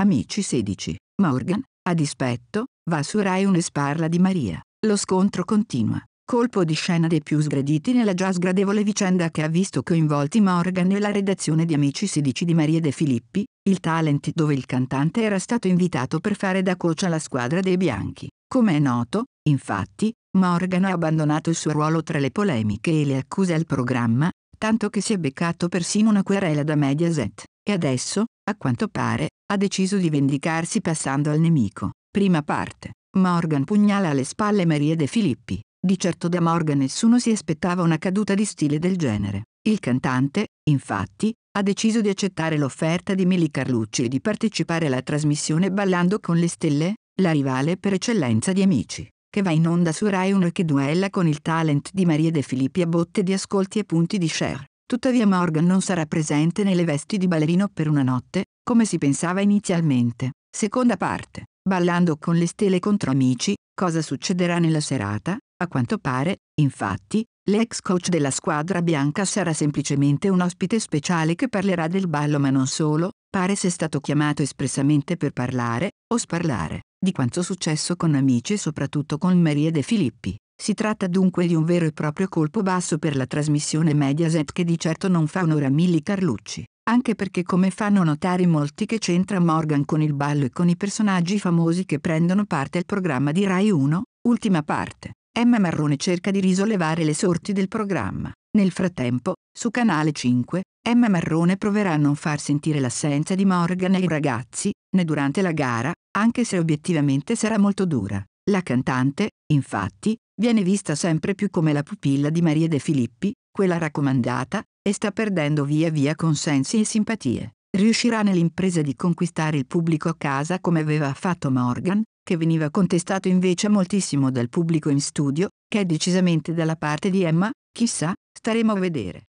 Amici 16. Morgan, a dispetto, va su Ryan e sparla di Maria. Lo scontro continua. Colpo di scena dei più sgraditi nella già sgradevole vicenda che ha visto coinvolti Morgan e la redazione di Amici 16 di Maria De Filippi, il talent dove il cantante era stato invitato per fare da coach alla squadra dei bianchi. Come è noto, infatti, Morgan ha abbandonato il suo ruolo tra le polemiche e le accuse al programma, tanto che si è beccato persino una querela da Mediaset, e adesso, a quanto pare, ha deciso di vendicarsi passando al nemico. Prima parte. Morgan pugnala alle spalle Maria De Filippi. Di certo da Morgan nessuno si aspettava una caduta di stile del genere. Il cantante, infatti, ha deciso di accettare l'offerta di Mili Carlucci e di partecipare alla trasmissione Ballando con le Stelle, la rivale per eccellenza di Amici che va in onda su Rai 1 e che duella con il talent di Maria De Filippi a botte di ascolti e punti di share. Tuttavia Morgan non sarà presente nelle vesti di ballerino per una notte, come si pensava inizialmente. Seconda parte. Ballando con le stelle contro amici, cosa succederà nella serata? A quanto pare, infatti, l'ex coach della squadra bianca sarà semplicemente un ospite speciale che parlerà del ballo ma non solo, Pare sia stato chiamato espressamente per parlare, o sparlare, di quanto successo con amici e soprattutto con Maria De Filippi. Si tratta dunque di un vero e proprio colpo basso per la trasmissione Mediaset che di certo non fa onore a Milli Carlucci, anche perché come fanno notare molti che c'entra Morgan con il ballo e con i personaggi famosi che prendono parte al programma di Rai 1, ultima parte. Emma Marrone cerca di risollevare le sorti del programma. Nel frattempo, su Canale 5, Emma Marrone proverà a non far sentire l'assenza di Morgan ai ragazzi, né durante la gara, anche se obiettivamente sarà molto dura. La cantante, infatti, viene vista sempre più come la pupilla di Maria De Filippi, quella raccomandata, e sta perdendo via via consensi e simpatie. Riuscirà nell'impresa di conquistare il pubblico a casa come aveva fatto Morgan, che veniva contestato invece moltissimo dal pubblico in studio, che è decisamente dalla parte di Emma, chissà, Staremo a vedere.